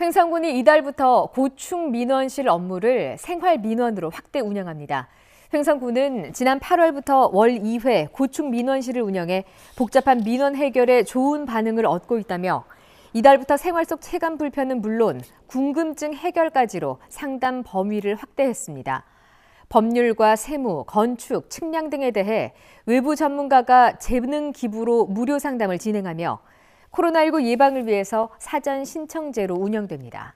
횡성군이 이달부터 고충 민원실 업무를 생활 민원으로 확대 운영합니다. 횡성군은 지난 8월부터 월 2회 고충 민원실을 운영해 복잡한 민원 해결에 좋은 반응을 얻고 있다며 이달부터 생활 속 체감 불편은 물론 궁금증 해결까지로 상담 범위를 확대했습니다. 법률과 세무, 건축, 측량 등에 대해 외부 전문가가 재능 기부로 무료 상담을 진행하며 코로나19 예방을 위해서 사전 신청제로 운영됩니다.